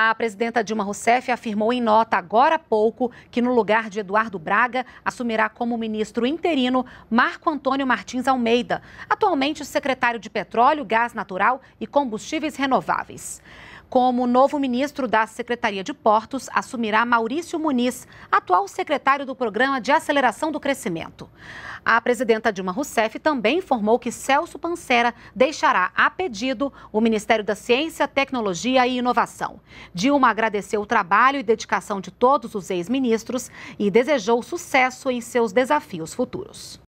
A presidenta Dilma Rousseff afirmou em nota agora há pouco que, no lugar de Eduardo Braga, assumirá como ministro interino Marco Antônio Martins Almeida, atualmente secretário de Petróleo, Gás Natural e Combustíveis Renováveis. Como novo ministro da Secretaria de Portos, assumirá Maurício Muniz, atual secretário do Programa de Aceleração do Crescimento. A presidenta Dilma Rousseff também informou que Celso Pancera deixará a pedido o Ministério da Ciência, Tecnologia e Inovação. Dilma agradeceu o trabalho e dedicação de todos os ex-ministros e desejou sucesso em seus desafios futuros.